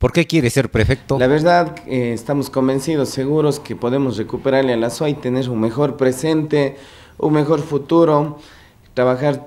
¿Por qué quiere ser prefecto? La verdad, eh, estamos convencidos, seguros que podemos recuperarle a la SOA y tener un mejor presente, un mejor futuro, trabajar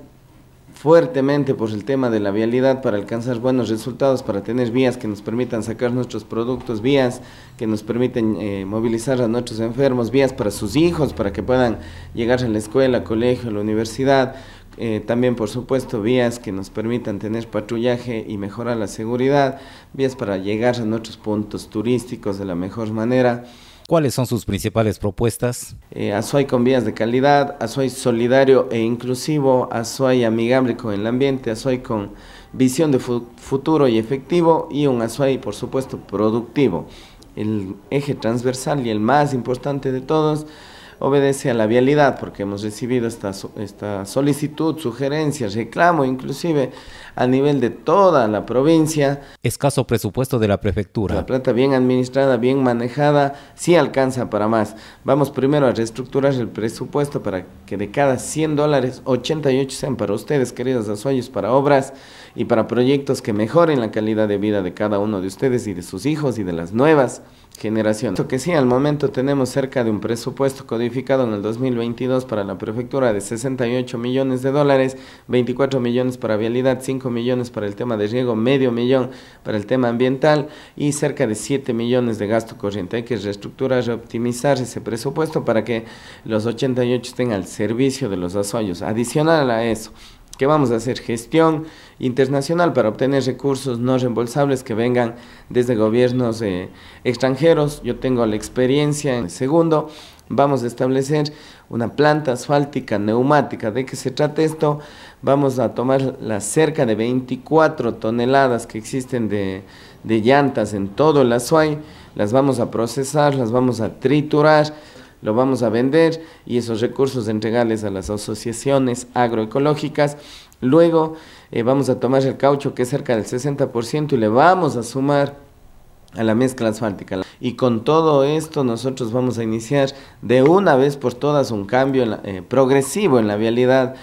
fuertemente por el tema de la vialidad para alcanzar buenos resultados, para tener vías que nos permitan sacar nuestros productos, vías que nos permiten eh, movilizar a nuestros enfermos, vías para sus hijos, para que puedan llegar a la escuela, colegio, a la universidad, eh, también por supuesto vías que nos permitan tener patrullaje y mejorar la seguridad, vías para llegar a nuestros puntos turísticos de la mejor manera. ¿Cuáles son sus principales propuestas? Eh, Azuay con vías de calidad, Azuay solidario e inclusivo, Azuay amigable con el ambiente, Azuay con visión de futuro y efectivo y un Azuay, por supuesto, productivo. El eje transversal y el más importante de todos obedece a la vialidad, porque hemos recibido esta, esta solicitud, sugerencias, reclamo, inclusive a nivel de toda la provincia. Escaso presupuesto de la prefectura. La plata bien administrada, bien manejada, sí alcanza para más. Vamos primero a reestructurar el presupuesto para que de cada 100 dólares, 88 sean para ustedes, queridos azuayos, para obras y para proyectos que mejoren la calidad de vida de cada uno de ustedes y de sus hijos y de las nuevas generación. Esto que sí, al momento tenemos cerca de un presupuesto codificado en el 2022 para la prefectura de 68 millones de dólares, 24 millones para vialidad, 5 millones para el tema de riego, medio millón para el tema ambiental y cerca de 7 millones de gasto corriente. Hay que reestructurar, reoptimizar ese presupuesto para que los 88 estén al servicio de los azoyos. Adicional a eso, que vamos a hacer gestión internacional para obtener recursos no reembolsables que vengan desde gobiernos eh, extranjeros. Yo tengo la experiencia. En segundo, vamos a establecer una planta asfáltica neumática. ¿De qué se trata esto? Vamos a tomar las cerca de 24 toneladas que existen de, de llantas en todo el Azuay, las vamos a procesar, las vamos a triturar lo vamos a vender y esos recursos entregarles a las asociaciones agroecológicas. Luego eh, vamos a tomar el caucho que es cerca del 60% y le vamos a sumar a la mezcla asfáltica. Y con todo esto nosotros vamos a iniciar de una vez por todas un cambio eh, progresivo en la vialidad.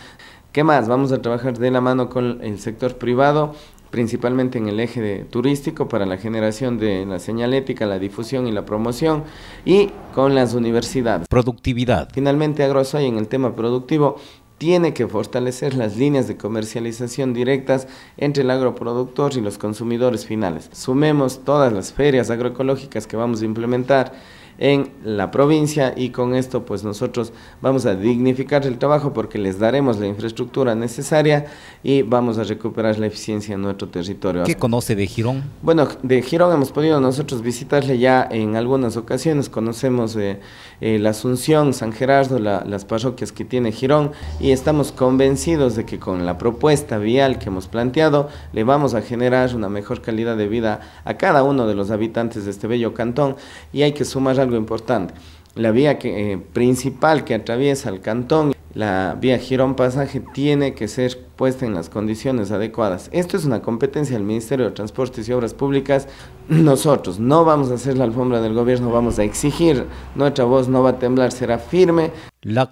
¿Qué más? Vamos a trabajar de la mano con el sector privado principalmente en el eje turístico para la generación de la señalética, la difusión y la promoción y con las universidades. Productividad. Finalmente, Agrosoy en el tema productivo tiene que fortalecer las líneas de comercialización directas entre el agroproductor y los consumidores finales. Sumemos todas las ferias agroecológicas que vamos a implementar en la provincia y con esto pues nosotros vamos a dignificar el trabajo porque les daremos la infraestructura necesaria y vamos a recuperar la eficiencia en nuestro territorio. ¿Qué conoce de Girón? Bueno, de Girón hemos podido nosotros visitarle ya en algunas ocasiones, conocemos eh, eh, la Asunción, San Gerardo, las parroquias que tiene Girón y estamos convencidos de que con la propuesta vial que hemos planteado le vamos a generar una mejor calidad de vida a cada uno de los habitantes de este bello cantón y hay que sumar importante. La vía eh, principal que atraviesa el cantón, la vía Girón Pasaje, tiene que ser puesta en las condiciones adecuadas. Esto es una competencia del Ministerio de Transportes y Obras Públicas. Nosotros no vamos a hacer la alfombra del gobierno, vamos a exigir. Nuestra voz no va a temblar, será firme. Las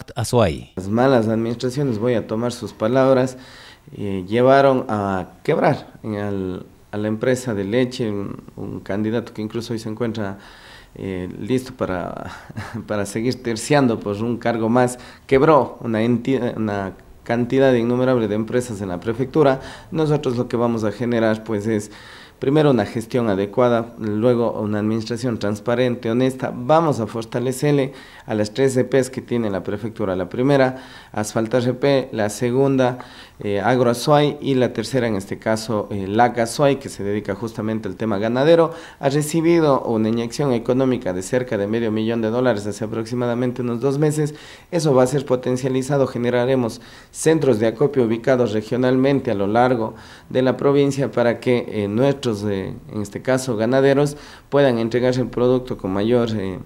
malas administraciones, voy a tomar sus palabras, eh, llevaron a quebrar a la empresa de leche, un, un candidato que incluso hoy se encuentra eh, listo para, para seguir terciando por pues, un cargo más, quebró una, una cantidad innumerable de empresas en la prefectura, nosotros lo que vamos a generar pues es primero una gestión adecuada, luego una administración transparente, honesta. Vamos a fortalecerle a las tres EPs que tiene la prefectura. La primera, Asfalta RP, la segunda, eh, y la tercera, en este caso, eh, Laca que se dedica justamente al tema ganadero. Ha recibido una inyección económica de cerca de medio millón de dólares hace aproximadamente unos dos meses. Eso va a ser potencializado. Generaremos centros de acopio ubicados regionalmente a lo largo de la provincia para que eh, nuestros en este caso, ganaderos, puedan entregarse el producto con mayor eh,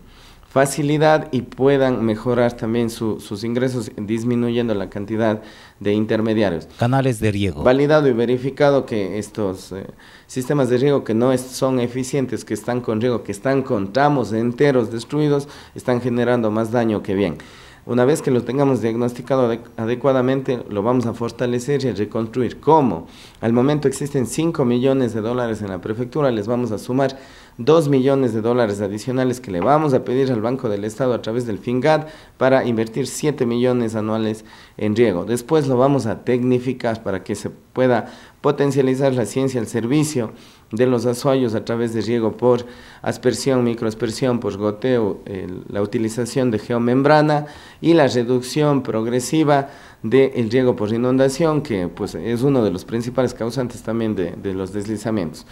facilidad y puedan mejorar también sus ingresos disminuyendo la cantidad de intermediarios. Canales de riego. Validado y verificado que estos eh, sistemas de riego que no son eficientes, que están con riego, que están con tramos enteros destruidos, están generando más daño que bien. Una vez que lo tengamos diagnosticado adecuadamente, lo vamos a fortalecer y reconstruir. ¿Cómo? Al momento existen 5 millones de dólares en la prefectura, les vamos a sumar 2 millones de dólares adicionales que le vamos a pedir al Banco del Estado a través del Fingat para invertir 7 millones anuales en riego. Después lo vamos a tecnificar para que se pueda potencializar la ciencia al servicio de los azuayos a través de riego por aspersión, microaspersión, por goteo, la utilización de geomembrana y la reducción progresiva del riego por inundación, que pues, es uno de los principales causantes también de los deslizamientos.